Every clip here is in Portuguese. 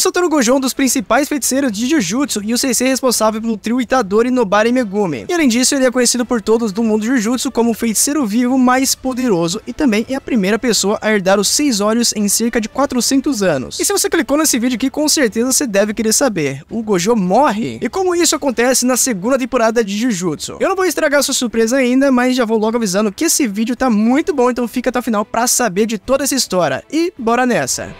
O Satoru Gojo é um dos principais feiticeiros de Jujutsu e o sensei é responsável pelo trio Itadori Nobara Megumi. E além disso, ele é conhecido por todos do mundo Jujutsu como o feiticeiro vivo mais poderoso e também é a primeira pessoa a herdar os seis olhos em cerca de 400 anos. E se você clicou nesse vídeo aqui, com certeza você deve querer saber, o Gojo morre? E como isso acontece na segunda temporada de Jujutsu? Eu não vou estragar sua surpresa ainda, mas já vou logo avisando que esse vídeo tá muito bom, então fica até o final pra saber de toda essa história. E bora nessa!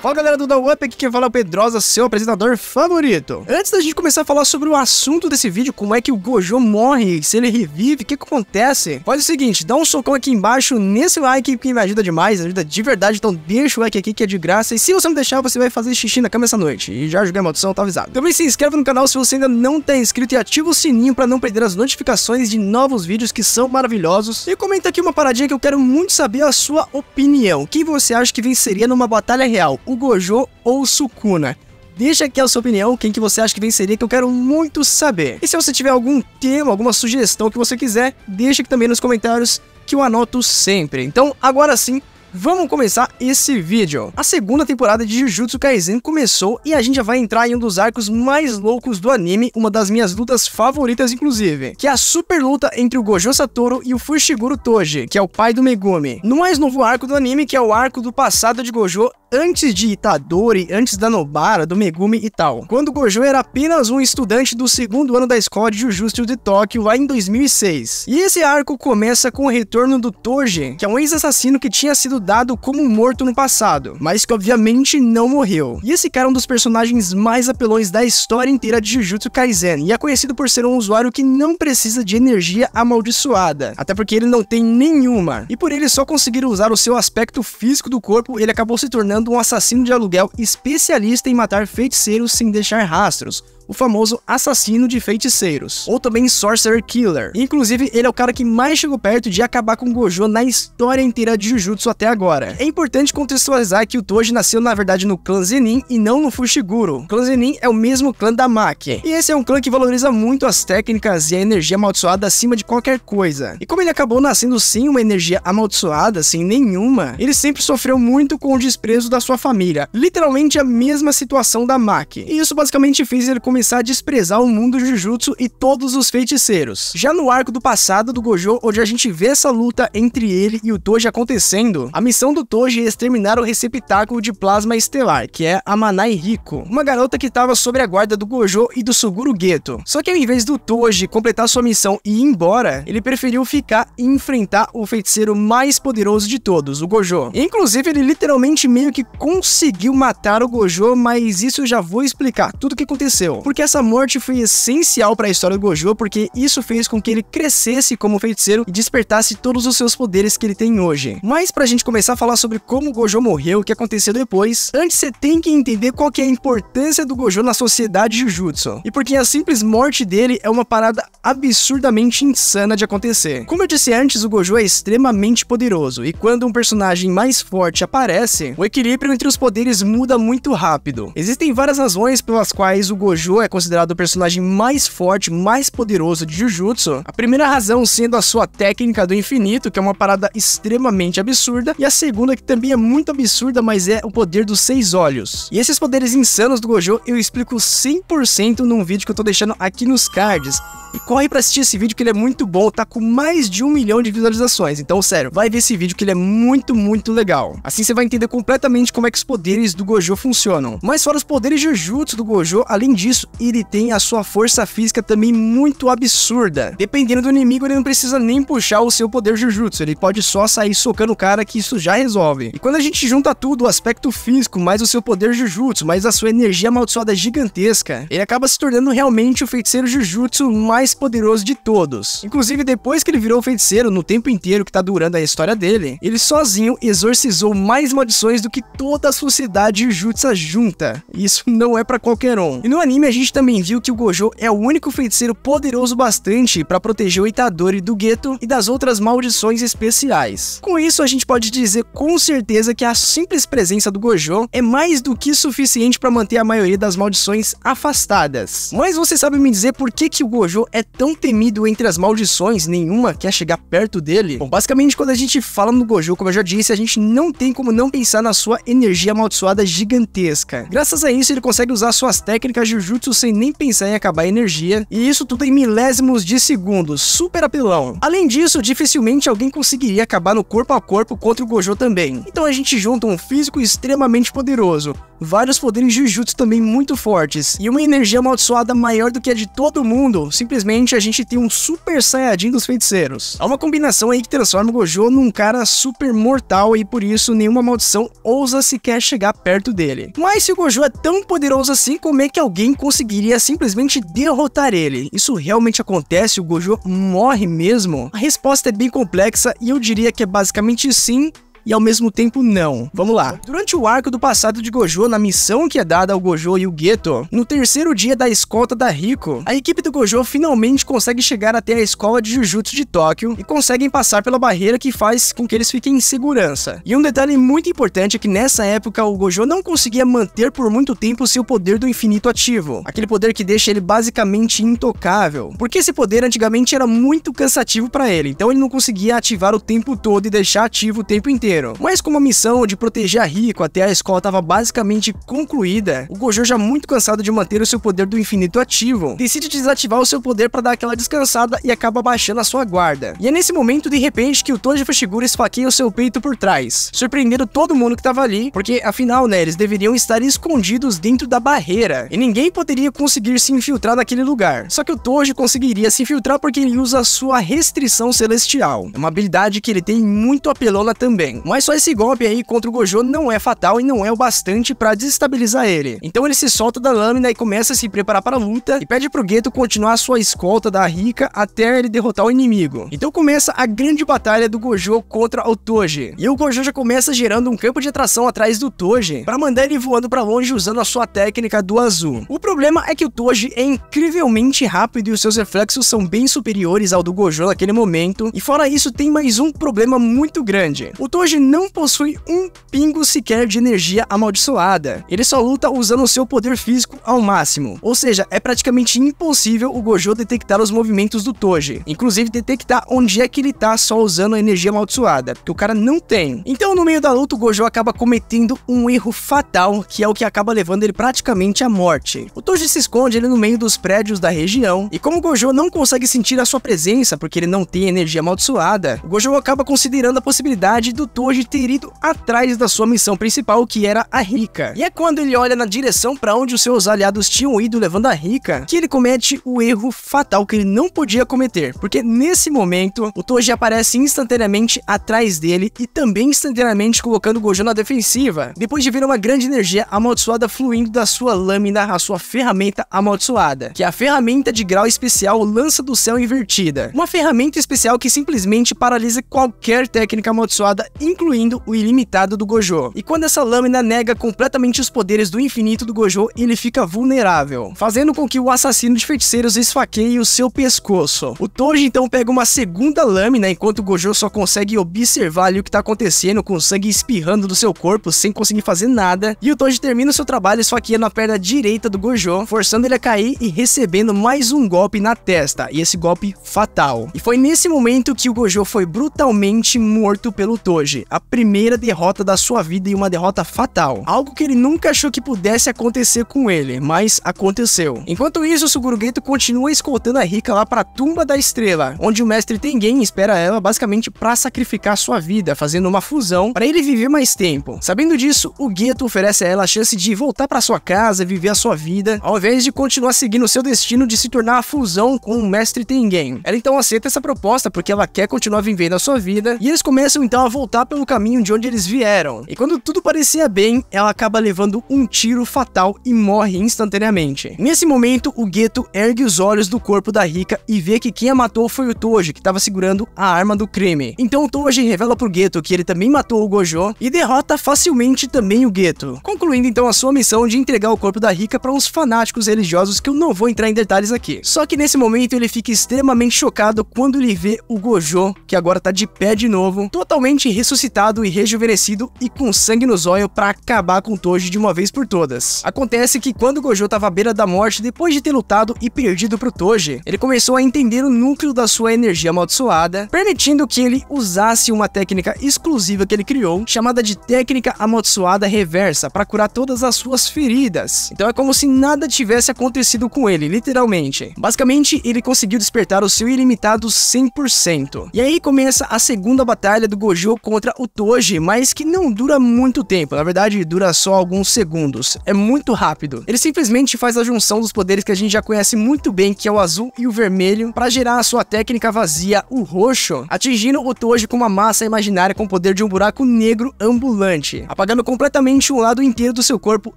Fala galera do Down Up, aqui quem fala é o Pedrosa, seu apresentador favorito. Antes da gente começar a falar sobre o assunto desse vídeo, como é que o Gojo morre, se ele revive, o que, que acontece, faz o seguinte, dá um socão aqui embaixo nesse like, que me ajuda demais, ajuda de verdade, então deixa o like aqui que é de graça, e se você não deixar, você vai fazer xixi na cama essa noite, e já joguei a maldição, tá avisado. Também se inscreve no canal se você ainda não tá inscrito e ativa o sininho para não perder as notificações de novos vídeos que são maravilhosos, e comenta aqui uma paradinha que eu quero muito saber a sua opinião, quem você acha que venceria numa batalha real, o Gojo ou Sukuna? Deixa aqui a sua opinião, quem que você acha que venceria, que eu quero muito saber. E se você tiver algum tema, alguma sugestão que você quiser, deixa aqui também nos comentários que eu anoto sempre. Então, agora sim, Vamos começar esse vídeo. A segunda temporada de Jujutsu Kaisen começou e a gente já vai entrar em um dos arcos mais loucos do anime, uma das minhas lutas favoritas inclusive, que é a super luta entre o Gojo Satoru e o Fushiguro Toji, que é o pai do Megumi. No mais novo arco do anime, que é o arco do passado de Gojo antes de Itadori, antes da Nobara, do Megumi e tal. Quando Gojo era apenas um estudante do segundo ano da escola de Jujutsu de Tóquio lá em 2006. E esse arco começa com o retorno do Toji, que é um ex-assassino que tinha sido sido dado como morto no passado, mas que obviamente não morreu. E esse cara é um dos personagens mais apelões da história inteira de Jujutsu Kaisen, e é conhecido por ser um usuário que não precisa de energia amaldiçoada, até porque ele não tem nenhuma. E por ele só conseguir usar o seu aspecto físico do corpo, ele acabou se tornando um assassino de aluguel especialista em matar feiticeiros sem deixar rastros, o famoso assassino de feiticeiros, ou também Sorcerer Killer. Inclusive, ele é o cara que mais chegou perto de acabar com Gojo na história inteira de Jujutsu até agora. É importante contextualizar que o Toji nasceu na verdade no clã Zenin e não no Fushiguro. O clã Zenin é o mesmo clã da Maki, e esse é um clã que valoriza muito as técnicas e a energia amaldiçoada acima de qualquer coisa. E como ele acabou nascendo sem uma energia amaldiçoada, sem nenhuma, ele sempre sofreu muito com o desprezo da sua família. Literalmente a mesma situação da Maki. E isso basicamente fez ele começar começar a desprezar o mundo Jujutsu e todos os feiticeiros. Já no arco do passado do Gojo, onde a gente vê essa luta entre ele e o Toji acontecendo, a missão do Toji é exterminar o receptáculo de plasma estelar, que é a Manai Rico, uma garota que estava sob a guarda do Gojo e do Suguru Geto. Só que ao invés do Toji completar sua missão e ir embora, ele preferiu ficar e enfrentar o feiticeiro mais poderoso de todos, o Gojo. inclusive, ele literalmente meio que conseguiu matar o Gojo, mas isso eu já vou explicar tudo o que aconteceu porque essa morte foi essencial para a história do Gojo, porque isso fez com que ele crescesse como feiticeiro e despertasse todos os seus poderes que ele tem hoje. Mas pra gente começar a falar sobre como o Gojo morreu, o que aconteceu depois, antes você tem que entender qual que é a importância do Gojo na sociedade Jujutsu. E porque a simples morte dele é uma parada absurdamente insana de acontecer. Como eu disse antes, o Gojo é extremamente poderoso, e quando um personagem mais forte aparece, o equilíbrio entre os poderes muda muito rápido. Existem várias razões pelas quais o Gojo é considerado o personagem mais forte, mais poderoso de Jujutsu, a primeira razão sendo a sua técnica do infinito, que é uma parada extremamente absurda, e a segunda que também é muito absurda, mas é o poder dos seis olhos. E esses poderes insanos do Gojo eu explico 100% num vídeo que eu tô deixando aqui nos cards. E corre pra assistir esse vídeo que ele é muito bom, tá com mais de um milhão de visualizações. Então, sério, vai ver esse vídeo que ele é muito, muito legal. Assim você vai entender completamente como é que os poderes do Gojo funcionam. Mas fora os poderes Jujutsu do Gojo, além disso, ele tem a sua força física também muito absurda. Dependendo do inimigo, ele não precisa nem puxar o seu poder Jujutsu, ele pode só sair socando o cara que isso já resolve. E quando a gente junta tudo, o aspecto físico, mais o seu poder Jujutsu, mais a sua energia amaldiçoada gigantesca, ele acaba se tornando realmente o feiticeiro Jujutsu mais poderoso de todos. Inclusive, depois que ele virou feiticeiro, no tempo inteiro que tá durando a história dele, ele sozinho exorcizou mais maldições do que toda a sociedade Jujutsu junta. Isso não é para qualquer um. E no anime, a gente também viu que o Gojo é o único feiticeiro poderoso bastante para proteger o Itadori do gueto e das outras maldições especiais. Com isso, a gente pode dizer com certeza que a simples presença do Gojo é mais do que suficiente para manter a maioria das maldições afastadas. Mas você sabe me dizer por que, que o Gojo é tão temido entre as maldições, nenhuma quer chegar perto dele? Bom, basicamente quando a gente fala no Gojo, como eu já disse, a gente não tem como não pensar na sua energia amaldiçoada gigantesca. Graças a isso, ele consegue usar suas técnicas de sem nem pensar em acabar a energia, e isso tudo em milésimos de segundos, super apelão. Além disso, dificilmente alguém conseguiria acabar no corpo a corpo contra o Gojo também. Então a gente junta um físico extremamente poderoso, vários poderes Jujutsu também muito fortes e uma energia amaldiçoada maior do que a de todo mundo, simplesmente a gente tem um Super Saiyajin dos feiticeiros. há uma combinação aí que transforma o Gojo num cara super mortal e por isso nenhuma maldição ousa sequer chegar perto dele. Mas se o Gojo é tão poderoso assim, como é que alguém conseguiria simplesmente derrotar ele? Isso realmente acontece? O Gojo morre mesmo? A resposta é bem complexa e eu diria que é basicamente sim e ao mesmo tempo não. Vamos lá. Durante o arco do passado de Gojo, na missão que é dada ao Gojo e o Geto, no terceiro dia da escolta da Rico, a equipe do Gojo finalmente consegue chegar até a escola de Jujutsu de Tóquio e conseguem passar pela barreira que faz com que eles fiquem em segurança. E um detalhe muito importante é que nessa época o Gojo não conseguia manter por muito tempo seu poder do infinito ativo, aquele poder que deixa ele basicamente intocável, porque esse poder antigamente era muito cansativo para ele, então ele não conseguia ativar o tempo todo e deixar ativo o tempo inteiro. Mas como a missão de proteger a Rico até a escola estava basicamente concluída, o Gojo já muito cansado de manter o seu poder do infinito ativo, decide desativar o seu poder para dar aquela descansada e acaba baixando a sua guarda. E é nesse momento de repente que o Toji Fushiguro esfaqueia o seu peito por trás, surpreendendo todo mundo que estava ali, porque afinal, né, eles deveriam estar escondidos dentro da barreira, e ninguém poderia conseguir se infiltrar naquele lugar. Só que o Toji conseguiria se infiltrar porque ele usa a sua restrição celestial, é uma habilidade que ele tem muito apelona também, mas só esse golpe aí contra o Gojo não é fatal e não é o bastante para desestabilizar ele. Então ele se solta da lâmina e começa a se preparar para a luta e pede pro Geto continuar sua escolta da Rika até ele derrotar o inimigo. Então começa a grande batalha do Gojo contra o Toji. E o Gojo já começa gerando um campo de atração atrás do Toji para mandar ele voando para longe usando a sua técnica do azul. O problema é que o Toji é incrivelmente rápido e os seus reflexos são bem superiores ao do Gojo naquele momento. E fora isso, tem mais um problema muito grande. O Toji hoje não possui um pingo sequer de energia amaldiçoada. Ele só luta usando o seu poder físico ao máximo. Ou seja, é praticamente impossível o Gojo detectar os movimentos do Toji. Inclusive detectar onde é que ele tá só usando a energia amaldiçoada, que o cara não tem. Então no meio da luta o Gojo acaba cometendo um erro fatal, que é o que acaba levando ele praticamente à morte. O Toji se esconde ele no meio dos prédios da região, e como o Gojo não consegue sentir a sua presença porque ele não tem energia amaldiçoada, o Gojo acaba considerando a possibilidade do Satoshi ter ido atrás da sua missão principal, que era a Rika. E é quando ele olha na direção para onde os seus aliados tinham ido levando a Rika, que ele comete o erro fatal que ele não podia cometer, porque nesse momento o Toji aparece instantaneamente atrás dele e também instantaneamente colocando Gojo na defensiva, depois de ver uma grande energia amaldiçoada fluindo da sua lâmina, a sua ferramenta amaldiçoada, que é a ferramenta de grau especial Lança do Céu Invertida, uma ferramenta especial que simplesmente paralisa qualquer técnica amaldiçoada incluindo o ilimitado do Gojo. E quando essa lâmina nega completamente os poderes do infinito do Gojo, ele fica vulnerável, fazendo com que o assassino de feiticeiros esfaqueie o seu pescoço. O Toji então pega uma segunda lâmina enquanto o Gojo só consegue observar ali o que tá acontecendo com o sangue espirrando do seu corpo sem conseguir fazer nada. E o Toji termina o seu trabalho esfaqueando a perna direita do Gojo, forçando ele a cair e recebendo mais um golpe na testa, e esse golpe fatal. E foi nesse momento que o Gojo foi brutalmente morto pelo Toji hoje a primeira derrota da sua vida e uma derrota fatal. Algo que ele nunca achou que pudesse acontecer com ele, mas aconteceu. Enquanto isso, o Suguru Geto continua escoltando a Rika lá para a Tumba da Estrela, onde o mestre Tengen espera ela basicamente para sacrificar sua vida, fazendo uma fusão para ele viver mais tempo. Sabendo disso, o Geto oferece a ela a chance de voltar para sua casa, viver a sua vida, ao invés de continuar seguindo seu destino de se tornar a fusão com o mestre Tengen. Ela então aceita essa proposta porque ela quer continuar vivendo a sua vida, e eles começam então a voltar pelo caminho de onde eles vieram. E quando tudo parecia bem, ela acaba levando um tiro fatal e morre instantaneamente. Nesse momento, o Gueto ergue os olhos do corpo da Rika e vê que quem a matou foi o Toji, que estava segurando a arma do crime. Então o Toji revela pro Gueto que ele também matou o Gojo e derrota facilmente também o Gueto, concluindo então a sua missão de entregar o corpo da Rika para uns fanáticos religiosos que eu não vou entrar em detalhes aqui. Só que nesse momento ele fica extremamente chocado quando ele vê o Gojo, que agora tá de pé de novo, totalmente ressuscitado ressuscitado e rejuvenescido e com sangue no zóio para acabar com Toji de uma vez por todas. Acontece que quando Gojo estava à beira da morte depois de ter lutado e perdido pro Toji, ele começou a entender o núcleo da sua energia amaldiçoada, permitindo que ele usasse uma técnica exclusiva que ele criou, chamada de técnica amaldiçoada reversa, para curar todas as suas feridas. Então é como se nada tivesse acontecido com ele, literalmente. Basicamente, ele conseguiu despertar o seu ilimitado 100%. E aí começa a segunda batalha do Gojo contra o Toji, mas que não dura muito tempo, na verdade dura só alguns segundos, é muito rápido. Ele simplesmente faz a junção dos poderes que a gente já conhece muito bem, que é o azul e o vermelho, para gerar a sua técnica vazia, o roxo, atingindo o Toji com uma massa imaginária com o poder de um buraco negro ambulante, apagando completamente um lado inteiro do seu corpo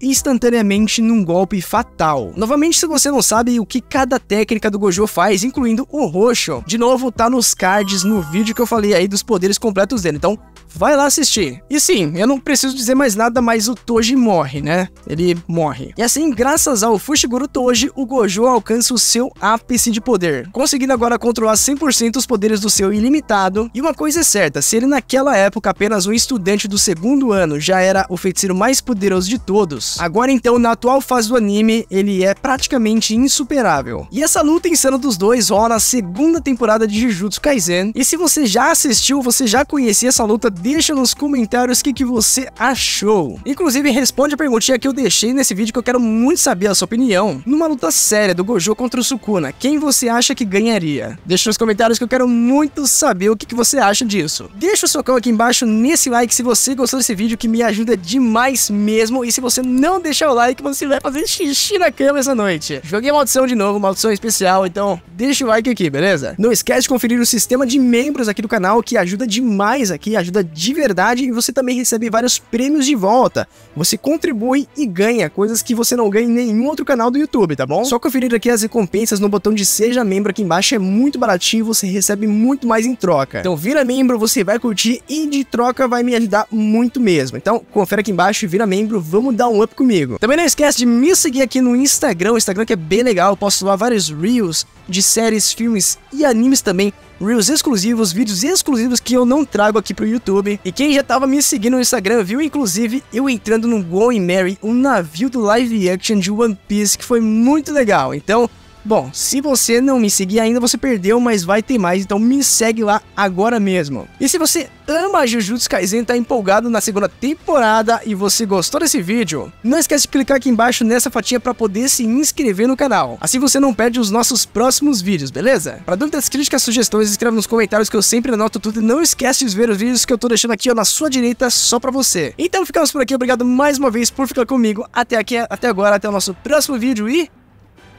instantaneamente num golpe fatal. Novamente, se você não sabe o que cada técnica do Gojo faz, incluindo o roxo, de novo tá nos cards no vídeo que eu falei aí dos poderes completos dele, então vai lá assistir. E sim, eu não preciso dizer mais nada, mas o Toji morre, né? Ele morre. E assim, graças ao Fushiguro Toji, o Gojo alcança o seu ápice de poder, conseguindo agora controlar 100% os poderes do seu ilimitado. E uma coisa é certa, se ele naquela época apenas um estudante do segundo ano já era o feiticeiro mais poderoso de todos, agora então na atual fase do anime, ele é praticamente insuperável. E essa luta insana dos dois rola na segunda temporada de Jujutsu Kaisen. E se você já assistiu, você já conhecia essa luta deixa nos comentários o que, que você achou. Inclusive, responde a perguntinha que eu deixei nesse vídeo que eu quero muito saber a sua opinião. Numa luta séria do Gojo contra o Sukuna, quem você acha que ganharia? Deixa nos comentários que eu quero muito saber o que, que você acha disso. Deixa o seu socão aqui embaixo nesse like se você gostou desse vídeo, que me ajuda demais mesmo. E se você não deixar o like, você vai fazer xixi na cama essa noite. Joguei maldição de novo, maldição especial, então deixa o like aqui, beleza? Não esquece de conferir o sistema de membros aqui do canal, que ajuda demais aqui, ajuda ajuda de verdade e você também recebe vários prêmios de volta. Você contribui e ganha coisas que você não ganha em nenhum outro canal do YouTube, tá bom? Só conferir aqui as recompensas no botão de seja membro aqui embaixo é muito baratinho, você recebe muito mais em troca. Então vira membro, você vai curtir e de troca vai me ajudar muito mesmo. Então confere aqui embaixo, e vira membro, vamos dar um up comigo. Também não esquece de me seguir aqui no Instagram, o Instagram que é bem legal, eu posto lá vários reels, de séries, filmes e animes também. Reels exclusivos, vídeos exclusivos que eu não trago aqui pro YouTube. E quem já tava me seguindo no Instagram viu, inclusive, eu entrando no Going Mary, um navio do live action de One Piece, que foi muito legal. Então, Bom, se você não me seguir ainda, você perdeu, mas vai ter mais, então me segue lá agora mesmo. E se você ama Jujutsu Kaisen, tá empolgado na segunda temporada e você gostou desse vídeo, não esquece de clicar aqui embaixo nessa fatinha para poder se inscrever no canal. Assim você não perde os nossos próximos vídeos, beleza? Para dúvidas, críticas, sugestões, escreva nos comentários que eu sempre anoto tudo e não esquece de ver os vídeos que eu tô deixando aqui ó, na sua direita só para você. Então ficamos por aqui, obrigado mais uma vez por ficar comigo até aqui, até agora, até o nosso próximo vídeo e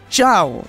Tchau!